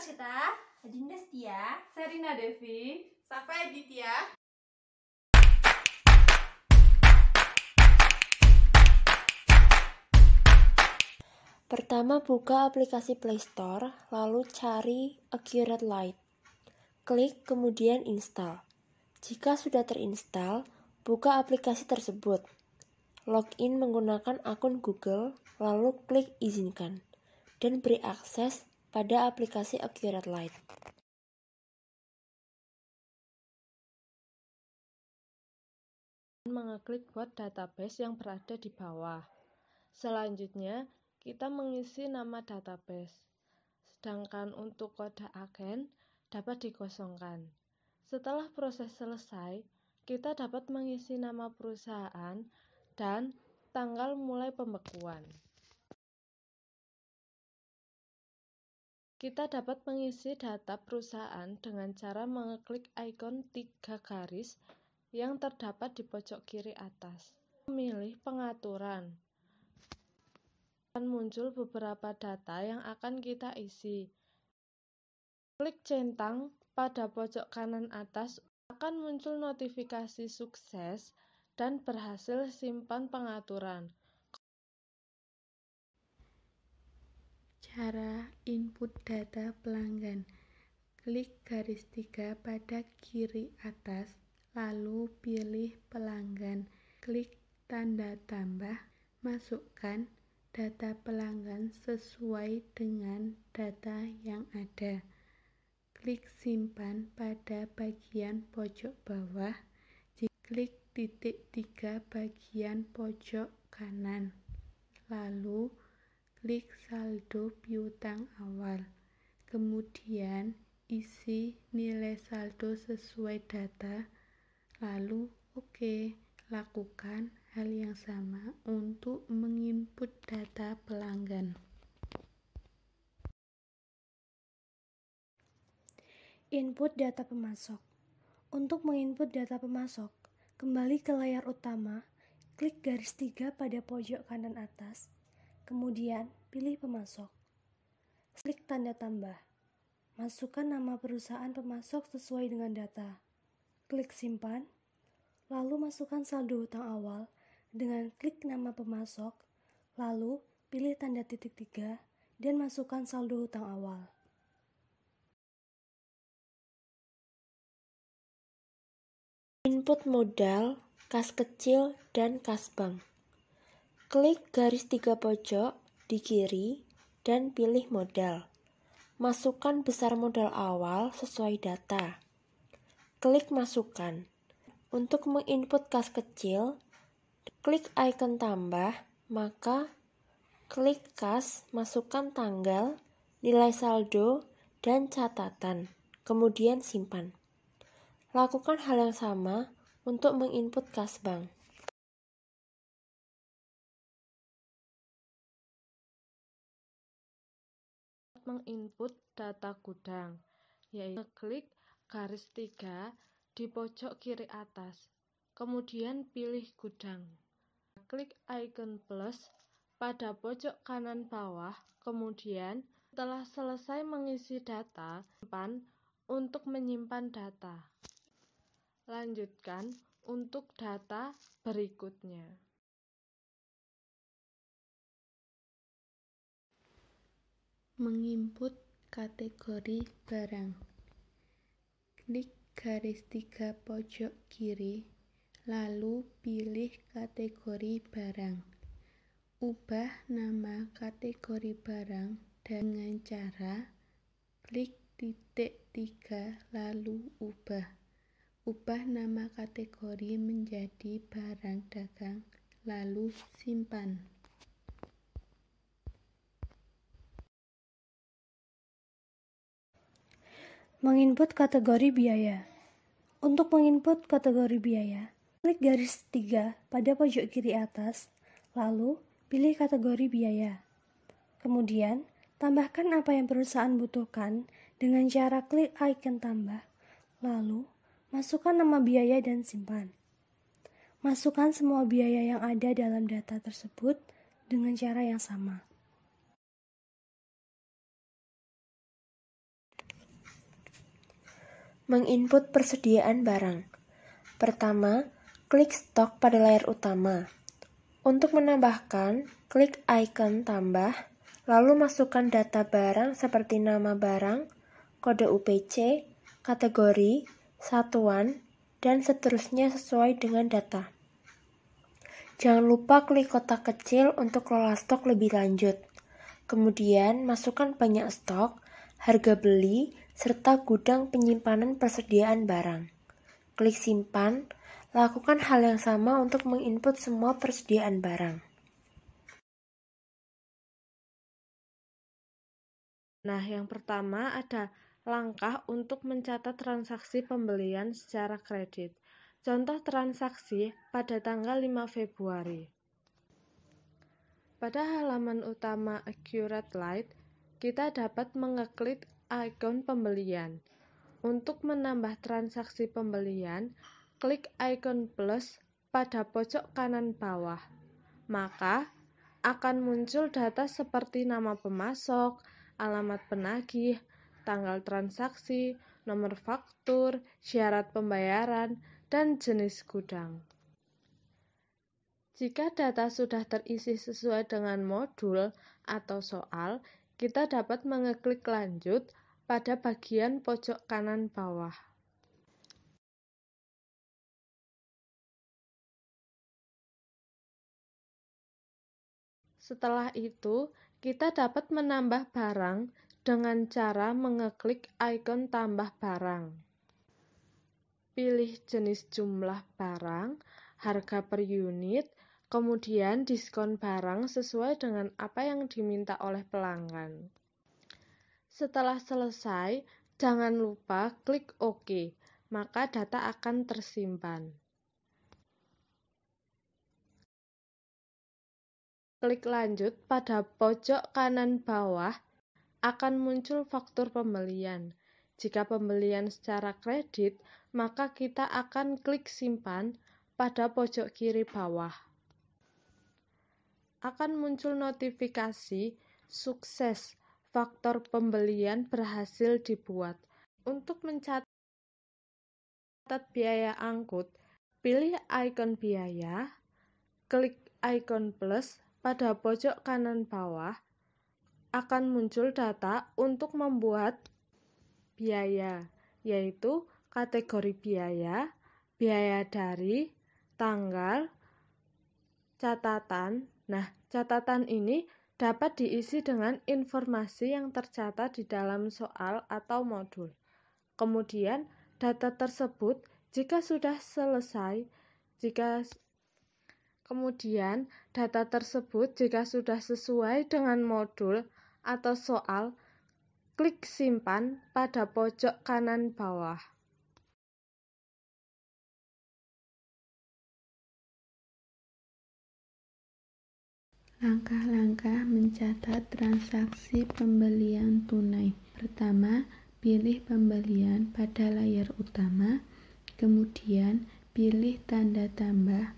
kita Adinda Setia Serina Devi Safa Editya Pertama buka aplikasi Play Store, lalu cari Accurate Light. Klik kemudian install. Jika sudah terinstall, buka aplikasi tersebut. Login menggunakan akun Google, lalu klik izinkan dan beri akses pada aplikasi Accurate Light. Mengeklik buat database yang berada di bawah. Selanjutnya, kita mengisi nama database. Sedangkan untuk kode agen dapat dikosongkan. Setelah proses selesai, kita dapat mengisi nama perusahaan dan tanggal mulai pembekuan. Kita dapat mengisi data perusahaan dengan cara mengeklik ikon tiga garis yang terdapat di pojok kiri atas. Memilih pengaturan. Akan muncul beberapa data yang akan kita isi. Klik centang pada pojok kanan atas akan muncul notifikasi sukses dan berhasil simpan pengaturan. Cara input data pelanggan. Klik garis tiga pada kiri atas, lalu pilih pelanggan. Klik tanda tambah, masukkan data pelanggan sesuai dengan data yang ada. Klik simpan pada bagian pojok bawah. Klik titik tiga bagian pojok kanan. Lalu, klik saldo piutang awal. Kemudian isi nilai saldo sesuai data, lalu oke, okay, lakukan hal yang sama untuk menginput data pelanggan. Input data pemasok. Untuk menginput data pemasok, kembali ke layar utama, klik garis tiga pada pojok kanan atas, Kemudian, pilih pemasok. Klik tanda tambah. Masukkan nama perusahaan pemasok sesuai dengan data. Klik simpan. Lalu masukkan saldo utang awal dengan klik nama pemasok, lalu pilih tanda titik tiga dan masukkan saldo utang awal. Input modal, kas kecil, dan kas bank. Klik garis tiga pojok di kiri dan pilih modal. Masukkan besar modal awal sesuai data. Klik masukkan. Untuk menginput kas kecil, klik icon tambah, maka klik kas, masukkan tanggal, nilai saldo, dan catatan, kemudian simpan. Lakukan hal yang sama untuk menginput kas bank. menginput data gudang, yaitu klik garis tiga di pojok kiri atas, kemudian pilih gudang. Klik icon plus pada pojok kanan bawah, kemudian setelah selesai mengisi data, simpan untuk menyimpan data. Lanjutkan untuk data berikutnya. menginput kategori barang. Klik garis tiga pojok kiri, lalu pilih kategori barang. Ubah nama kategori barang dengan cara klik titik tiga lalu ubah. Ubah nama kategori menjadi barang dagang, lalu simpan. menginput kategori biaya. Untuk menginput kategori biaya, klik garis 3 pada pojok kiri atas, lalu pilih kategori biaya. Kemudian, tambahkan apa yang perusahaan butuhkan dengan cara klik icon tambah, lalu masukkan nama biaya dan simpan. Masukkan semua biaya yang ada dalam data tersebut dengan cara yang sama. menginput persediaan barang. Pertama, klik stok pada layar utama. Untuk menambahkan, klik icon tambah, lalu masukkan data barang seperti nama barang, kode UPC, kategori, satuan, dan seterusnya sesuai dengan data. Jangan lupa klik kotak kecil untuk kelola stok lebih lanjut. Kemudian, masukkan banyak stok, harga beli, serta gudang penyimpanan persediaan barang. Klik simpan, lakukan hal yang sama untuk menginput semua persediaan barang. Nah, yang pertama ada langkah untuk mencatat transaksi pembelian secara kredit. Contoh transaksi pada tanggal 5 Februari. Pada halaman utama Accurate Lite, kita dapat mengeklik ikon pembelian. Untuk menambah transaksi pembelian, klik ikon plus pada pojok kanan bawah. Maka, akan muncul data seperti nama pemasok, alamat penagih, tanggal transaksi, nomor faktur, syarat pembayaran, dan jenis gudang. Jika data sudah terisi sesuai dengan modul atau soal, kita dapat mengeklik lanjut pada bagian pojok kanan bawah Setelah itu, kita dapat menambah barang dengan cara mengeklik ikon tambah barang. Pilih jenis jumlah barang, harga per unit, kemudian diskon barang sesuai dengan apa yang diminta oleh pelanggan. Setelah selesai, jangan lupa klik OK, maka data akan tersimpan. Klik lanjut pada pojok kanan bawah akan muncul faktur pembelian. Jika pembelian secara kredit, maka kita akan klik simpan pada pojok kiri bawah. Akan muncul notifikasi sukses faktor pembelian berhasil dibuat. Untuk mencatat biaya angkut, pilih ikon biaya, klik ikon plus pada pojok kanan bawah, akan muncul data untuk membuat biaya, yaitu kategori biaya, biaya dari, tanggal, catatan. Nah, catatan ini dapat diisi dengan informasi yang tercatat di dalam soal atau modul. Kemudian, data tersebut jika sudah selesai jika kemudian data tersebut jika sudah sesuai dengan modul atau soal, klik simpan pada pojok kanan bawah. Langkah-langkah mencatat transaksi pembelian tunai. Pertama, pilih pembelian pada layar utama, kemudian pilih tanda tambah,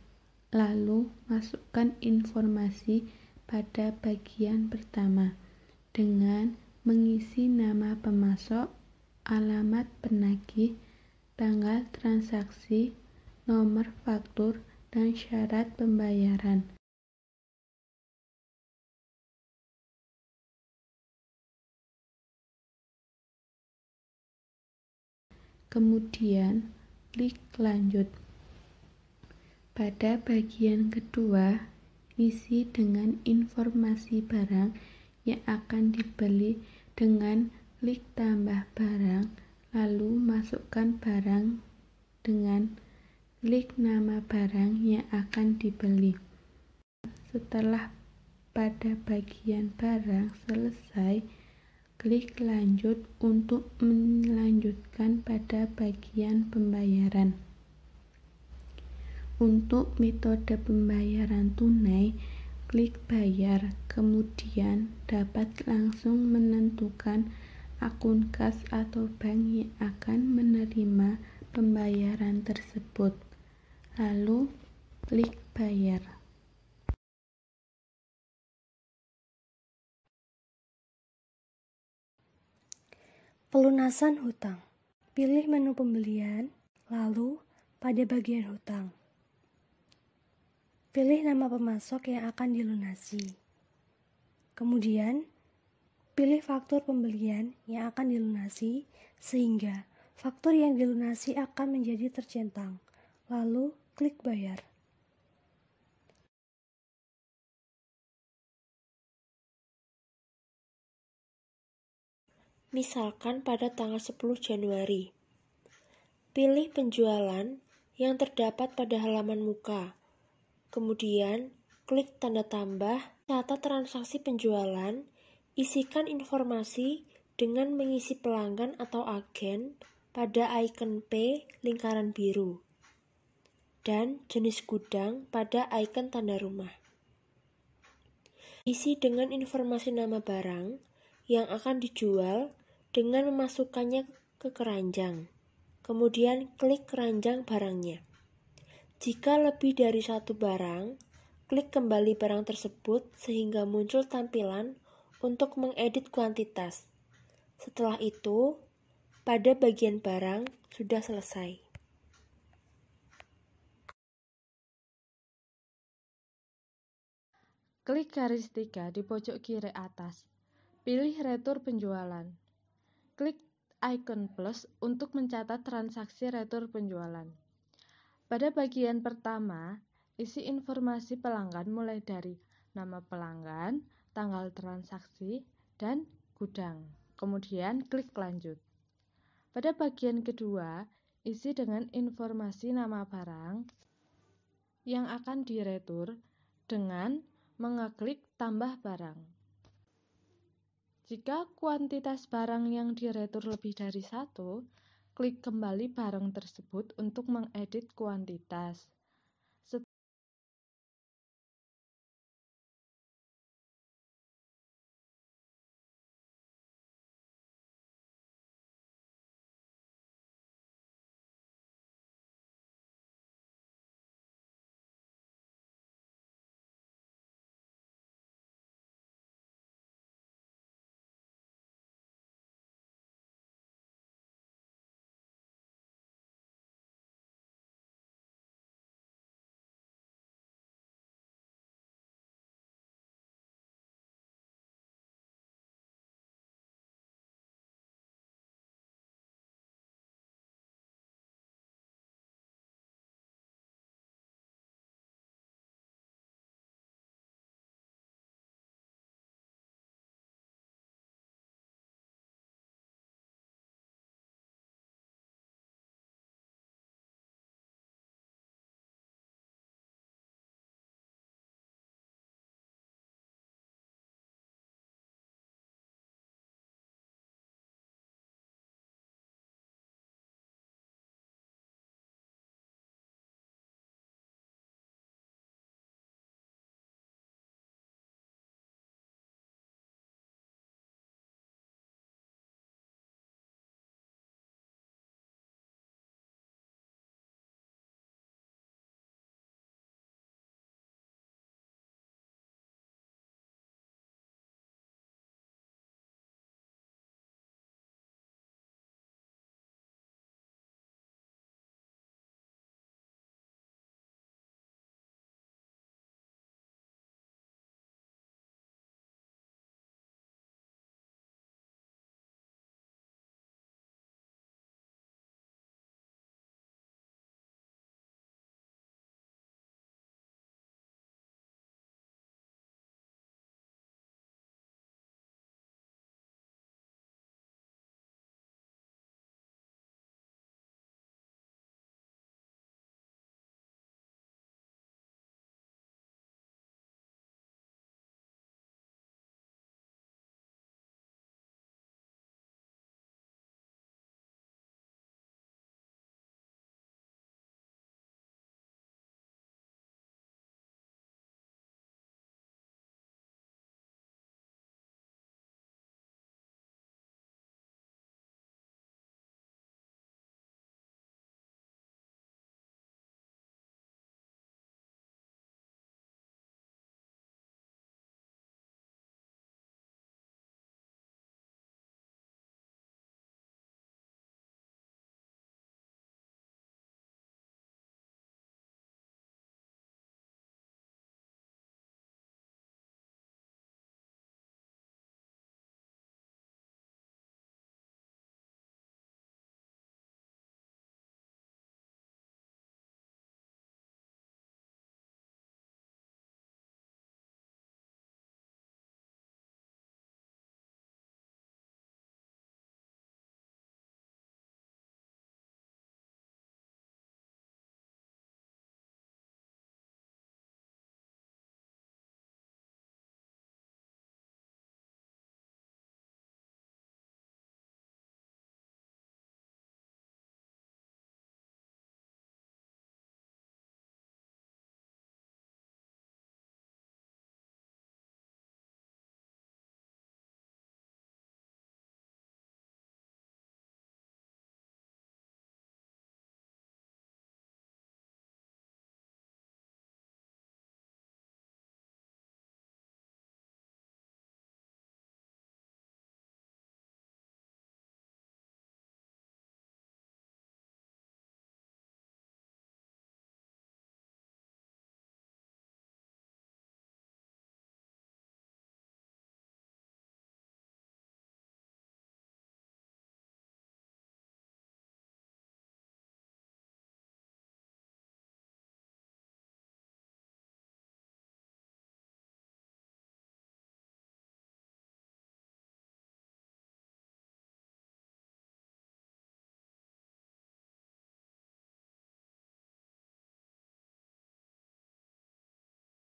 lalu masukkan informasi pada bagian pertama dengan mengisi nama pemasok, alamat penagih, tanggal transaksi, nomor faktur, dan syarat pembayaran. Kemudian, klik lanjut. Pada bagian kedua, isi dengan informasi barang yang akan dibeli dengan klik tambah barang, lalu masukkan barang dengan klik nama barang yang akan dibeli. Setelah pada bagian barang selesai, Klik lanjut untuk melanjutkan pada bagian pembayaran. Untuk metode pembayaran tunai, klik bayar, kemudian dapat langsung menentukan akun kas atau bank yang akan menerima pembayaran tersebut. Lalu klik bayar. Pelunasan hutang. Pilih menu pembelian, lalu pada bagian hutang. Pilih nama pemasok yang akan dilunasi. Kemudian, pilih faktur pembelian yang akan dilunasi sehingga faktur yang dilunasi akan menjadi tercentang. Lalu, klik bayar. misalkan pada tanggal 10 Januari. Pilih penjualan yang terdapat pada halaman muka. Kemudian, klik tanda tambah, catat transaksi penjualan, isikan informasi dengan mengisi pelanggan atau agen pada icon P lingkaran biru dan jenis gudang pada icon tanda rumah. Isi dengan informasi nama barang yang akan dijual dengan memasukkannya ke keranjang. Kemudian klik keranjang barangnya. Jika lebih dari satu barang, klik kembali barang tersebut sehingga muncul tampilan untuk mengedit kuantitas. Setelah itu, pada bagian barang sudah selesai. Klik garis tiga di pojok kiri atas. Pilih retur penjualan. Klik icon plus untuk mencatat transaksi retur penjualan. Pada bagian pertama, isi informasi pelanggan mulai dari nama pelanggan, tanggal transaksi, dan gudang. Kemudian klik lanjut. Pada bagian kedua, isi dengan informasi nama barang yang akan diretur dengan mengeklik tambah barang. Jika kuantitas barang yang diretur lebih dari satu, klik kembali barang tersebut untuk mengedit kuantitas.